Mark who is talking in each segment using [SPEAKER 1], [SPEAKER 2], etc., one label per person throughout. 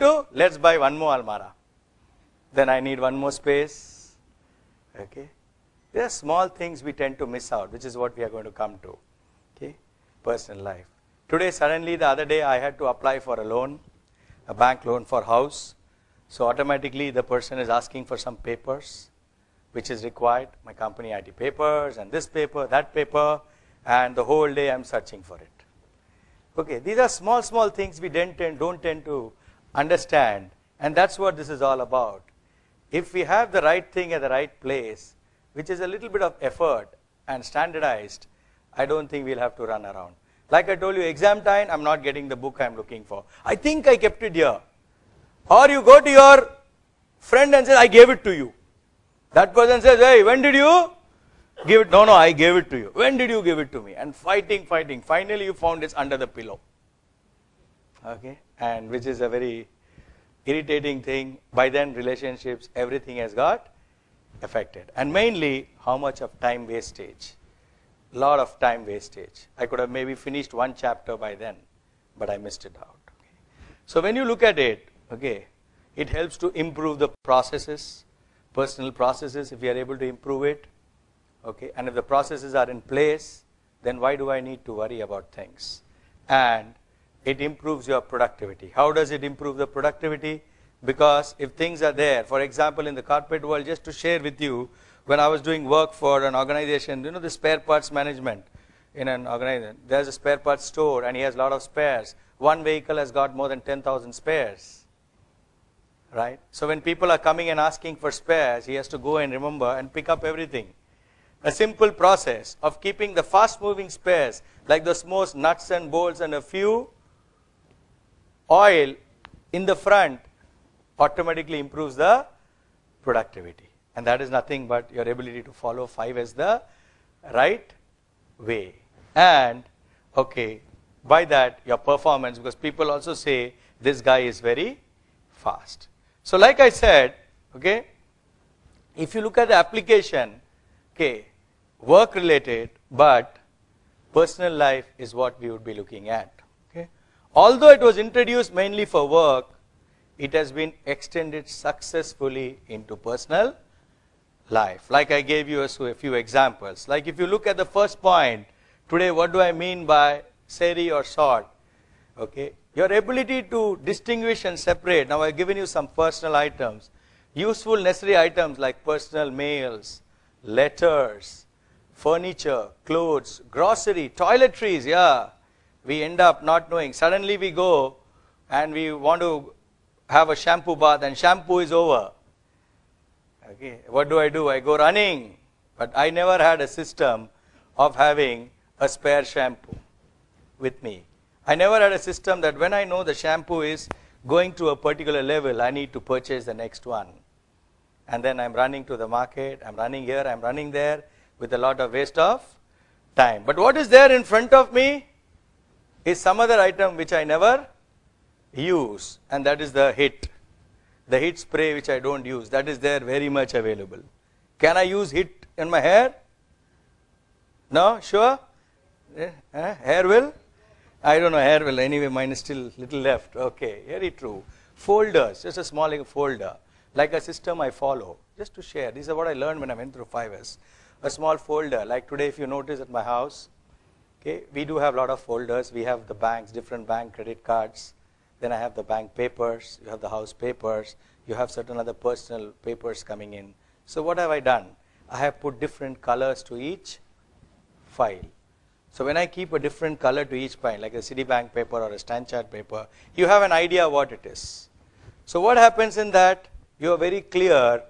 [SPEAKER 1] to let's buy one more almara. Then I need one more space. Okay. There are small things we tend to miss out, which is what we are going to come to. Okay. Personal life. Today, suddenly, the other day, I had to apply for a loan, a bank loan for house. So automatically, the person is asking for some papers, which is required. My company ID papers and this paper, that paper, and the whole day I'm searching for it. Okay, these are small, small things we don't tend, don't tend to understand, and that's what this is all about. If we have the right thing at the right place, which is a little bit of effort and standardized, I don't think we'll have to run around. Like I told you, exam time, I'm not getting the book I'm looking for. I think I kept it here. Or you go to your friend and say, I gave it to you. That person says, hey, when did you give it? No, no, I gave it to you. When did you give it to me? And fighting, fighting. Finally, you found it's under the pillow. Okay and which is a very irritating thing. By then, relationships, everything has got affected. And mainly, how much of time wastage. Lot of time wastage. I could have maybe finished one chapter by then, but I missed it out. Okay. So when you look at it, okay, it helps to improve the processes, personal processes, if we are able to improve it. Okay, and if the processes are in place, then why do I need to worry about things? And it improves your productivity. How does it improve the productivity? Because if things are there, for example, in the carpet world, just to share with you, when I was doing work for an organization, you know the spare parts management in an organization, there's a spare parts store and he has a lot of spares. One vehicle has got more than 10,000 spares, right? So when people are coming and asking for spares, he has to go and remember and pick up everything a simple process of keeping the fast moving spares like those most nuts and bolts and a few oil in the front automatically improves the productivity and that is nothing but your ability to follow 5 as the right way and okay by that your performance because people also say this guy is very fast. So like I said okay if you look at the application okay work related but personal life is what we would be looking at Although it was introduced mainly for work, it has been extended successfully into personal life. Like I gave you a, few examples. Like if you look at the first point, today what do I mean by seri or short? Okay, Your ability to distinguish and separate. Now I have given you some personal items. Useful necessary items like personal mails, letters, furniture, clothes, grocery, toiletries, yeah we end up not knowing. Suddenly we go and we want to have a shampoo bath and shampoo is over. Okay, what do I do? I go running. But I never had a system of having a spare shampoo with me. I never had a system that when I know the shampoo is going to a particular level, I need to purchase the next one. And then I'm running to the market, I'm running here, I'm running there with a lot of waste of time. But what is there in front of me? is some other item which I never use and that is the HIT. The HIT spray which I don't use that is there very much available. Can I use HIT in my hair? No, sure? Eh, eh, hair will? I don't know hair will anyway mine is still little left okay very true. Folders just a small folder like a system I follow just to share this is what I learned when I went through 5S. A small folder like today if you notice at my house Okay, we do have a lot of folders. We have the banks, different bank credit cards. Then I have the bank papers. You have the house papers. You have certain other personal papers coming in. So what have I done? I have put different colors to each file. So when I keep a different color to each file, like a Citibank paper or a stand chart paper, you have an idea what it is. So what happens in that? You are very clear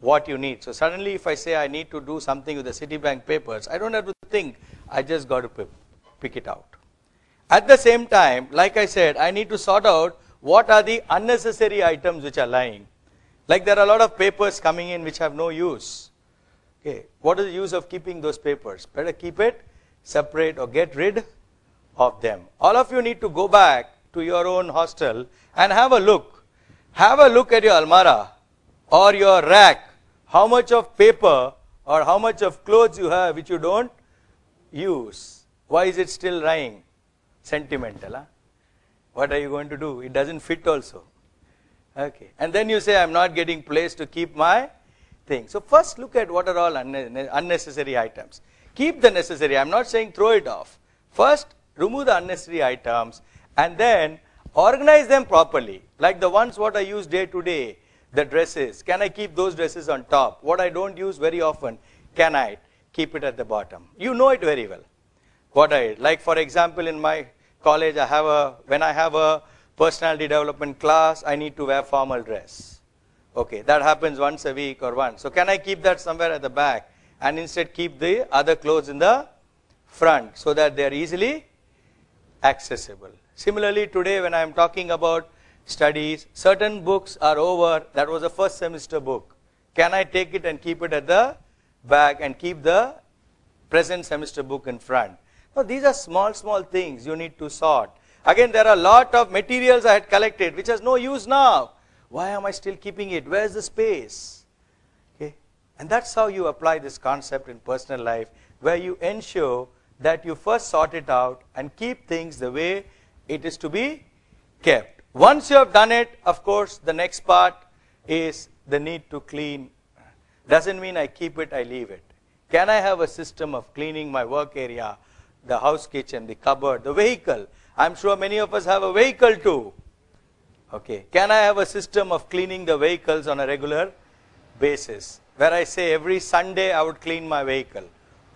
[SPEAKER 1] what you need. So suddenly if I say I need to do something with the Citibank papers, I don't have to think I just got to pick it out. At the same time, like I said, I need to sort out what are the unnecessary items which are lying. Like there are a lot of papers coming in which have no use. Okay, what is the use of keeping those papers? Better keep it, separate or get rid of them. All of you need to go back to your own hostel and have a look. Have a look at your almara or your rack. How much of paper or how much of clothes you have which you don't use? Why is it still lying? Sentimental, huh? What are you going to do? It doesn't fit also. Okay. And then you say, I'm not getting place to keep my thing. So first look at what are all unnecessary items. Keep the necessary. I'm not saying throw it off. First, remove the unnecessary items and then organize them properly. Like the ones what I use day to day, the dresses. Can I keep those dresses on top? What I don't use very often, can I? keep it at the bottom. You know it very well. What I like, for example, in my college, I have a when I have a personality development class, I need to wear formal dress. Okay, that happens once a week or once. So can I keep that somewhere at the back and instead keep the other clothes in the front so that they are easily accessible. Similarly, today when I am talking about studies, certain books are over. That was the first semester book. Can I take it and keep it at the back and keep the present semester book in front. Now these are small, small things you need to sort. Again, there are a lot of materials I had collected which has no use now. Why am I still keeping it? Where is the space? Okay. And that's how you apply this concept in personal life where you ensure that you first sort it out and keep things the way it is to be kept. Once you have done it, of course, the next part is the need to clean doesn't mean I keep it, I leave it. Can I have a system of cleaning my work area, the house kitchen, the cupboard, the vehicle? I'm sure many of us have a vehicle too. Okay. Can I have a system of cleaning the vehicles on a regular basis? Where I say every Sunday I would clean my vehicle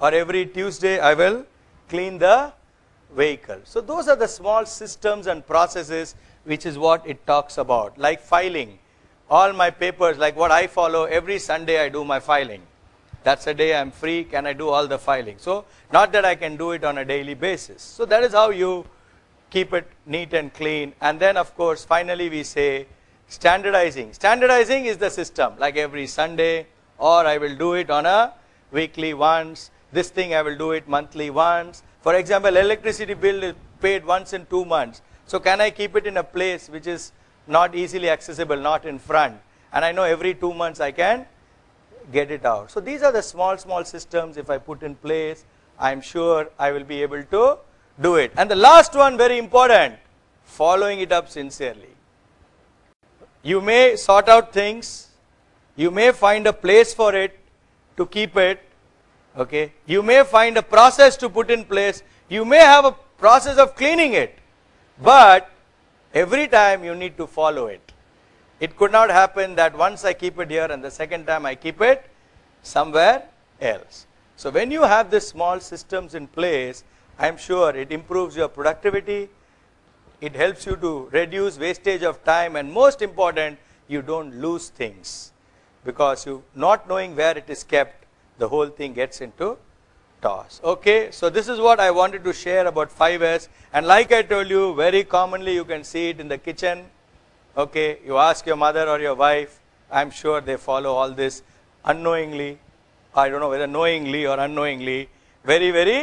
[SPEAKER 1] or every Tuesday I will clean the vehicle. So those are the small systems and processes which is what it talks about like filing all my papers, like what I follow, every Sunday I do my filing. That's the day I'm free, can I do all the filing? So, not that I can do it on a daily basis. So, that is how you keep it neat and clean. And then, of course, finally we say standardizing. Standardizing is the system, like every Sunday, or I will do it on a weekly once, this thing I will do it monthly once. For example, electricity bill is paid once in two months. So, can I keep it in a place which is not easily accessible, not in front. And I know every two months I can get it out. So these are the small, small systems if I put in place, I am sure I will be able to do it. And the last one, very important, following it up sincerely. You may sort out things, you may find a place for it to keep it, okay. You may find a process to put in place, you may have a process of cleaning it, but Every time you need to follow it. It could not happen that once I keep it here and the second time I keep it somewhere else. So when you have these small systems in place, I am sure it improves your productivity, it helps you to reduce wastage of time and most important, you don't lose things because you not knowing where it is kept, the whole thing gets into toss. Okay, so this is what I wanted to share about 5S and like I told you very commonly you can see it in the kitchen. Okay, you ask your mother or your wife, I am sure they follow all this unknowingly, I don't know whether knowingly or unknowingly, very, very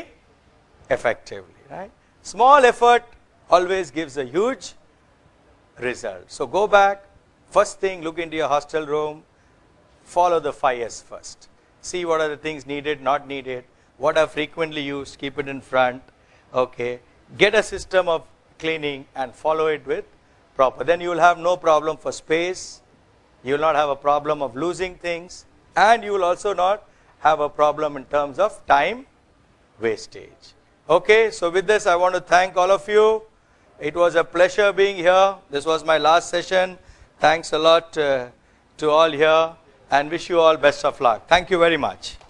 [SPEAKER 1] effectively, right. Small effort always gives a huge result. So go back, first thing look into your hostel room, follow the 5S first. See what are the things needed, not needed, what are frequently used, keep it in front, okay. Get a system of cleaning and follow it with proper. Then you will have no problem for space, you will not have a problem of losing things and you will also not have a problem in terms of time wastage. Okay, so with this I want to thank all of you. It was a pleasure being here. This was my last session. Thanks a lot uh, to all here and wish you all best of luck. Thank you very much.